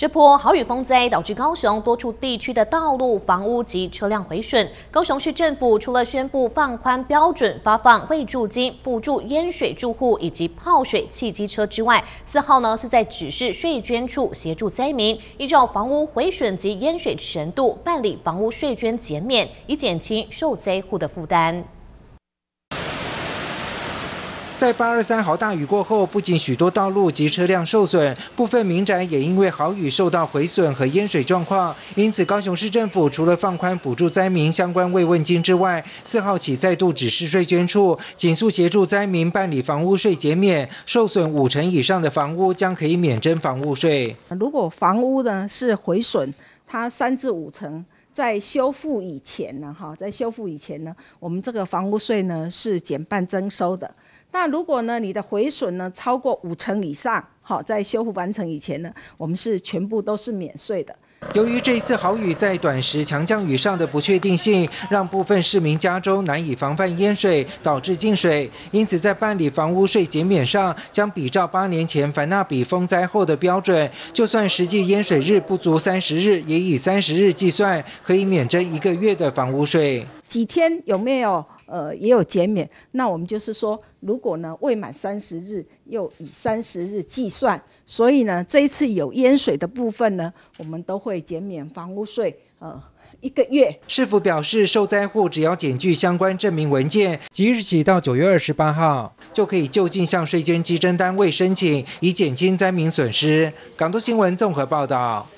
这波豪雨风灾导致高雄多处地区的道路、房屋及车辆毁损。高雄市政府除了宣布放宽标准发放未住金补助淹水住户以及泡水汽机车之外，四号呢是在指示税捐处协助灾民依照房屋毁损及淹水程度办理房屋税捐减免，以减轻受灾户的负担。在八二三豪大雨过后，不仅许多道路及车辆受损，部分民宅也因为豪雨受到毁损和淹水状况。因此，高雄市政府除了放宽补助灾民相关慰问金之外，四号起再度指示税捐处，紧速协助灾民办理房屋税减免。受损五成以上的房屋将可以免征房屋税。如果房屋呢是毁损，它三至五成在修复以前呢，哈，在修复以前呢，我们这个房屋税呢是减半征收的。那如果呢，你的毁损呢超过五成以上，好，在修复完成以前呢，我们是全部都是免税的。由于这一次豪雨在短时强降雨上的不确定性，让部分市民家中难以防范淹水，导致进水，因此在办理房屋税减免上，将比照八年前凡纳比风灾后的标准，就算实际淹水日不足三十日，也以三十日计算，可以免征一个月的房屋税。几天有没有？呃，也有减免。那我们就是说，如果呢未满三十日，又以三十日计算。所以呢，这一次有淹水的部分呢，我们都会减免房屋税。呃，一个月。是否表示受灾户只要检具相关证明文件，即日起到九月二十八号，就可以就近向税捐基征单位申请，以减轻灾民损失？港都新闻综合报道。